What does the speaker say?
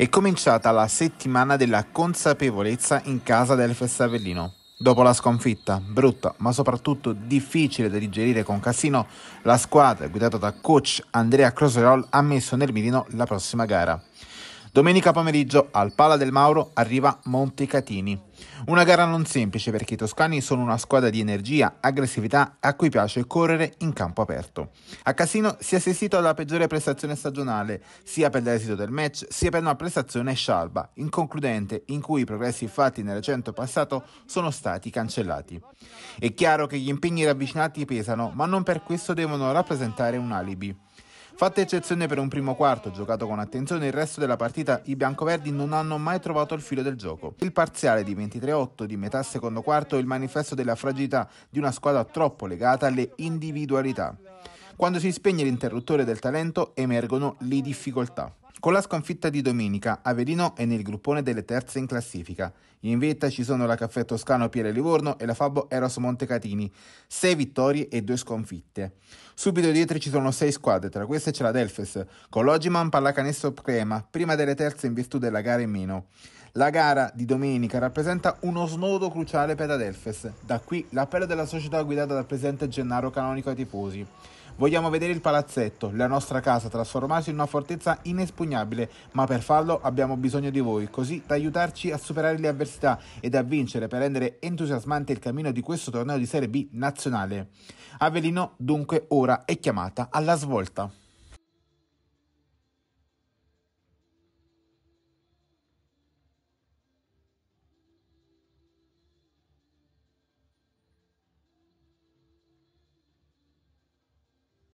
È cominciata la settimana della consapevolezza in casa del Fessavellino. Dopo la sconfitta, brutta ma soprattutto difficile da digerire con Cassino, la squadra guidata da coach Andrea Croserol ha messo nel mirino la prossima gara. Domenica pomeriggio al Pala del Mauro arriva Montecatini. Una gara non semplice perché i toscani sono una squadra di energia, aggressività a cui piace correre in campo aperto. A Casino si è assistito alla peggiore prestazione stagionale, sia per l'esito del match, sia per una prestazione scialba, inconcludente, in cui i progressi fatti nel recente passato sono stati cancellati. È chiaro che gli impegni ravvicinati pesano, ma non per questo devono rappresentare un alibi. Fatta eccezione per un primo quarto, giocato con attenzione il resto della partita, i biancoverdi non hanno mai trovato il filo del gioco. Il parziale di 23-8 di metà secondo quarto è il manifesto della fragilità di una squadra troppo legata alle individualità. Quando si spegne l'interruttore del talento emergono le difficoltà. Con la sconfitta di domenica, Averino è nel gruppone delle terze in classifica. In vetta ci sono la Caffè Toscano Piere Livorno e la Fabo Eros Montecatini. Sei vittorie e due sconfitte. Subito dietro ci sono sei squadre, tra queste c'è la Delfes, con Logiman Pallacanestro Crema, prima delle terze in virtù della gara in meno. La gara di domenica rappresenta uno snodo cruciale per la Delfes. Da qui l'appello della società guidata dal presidente Gennaro Canonico ai tifosi. Vogliamo vedere il palazzetto, la nostra casa trasformarsi in una fortezza inespugnabile, ma per farlo abbiamo bisogno di voi, così da aiutarci a superare le avversità ed a vincere per rendere entusiasmante il cammino di questo torneo di Serie B nazionale. Avellino dunque ora è chiamata alla svolta.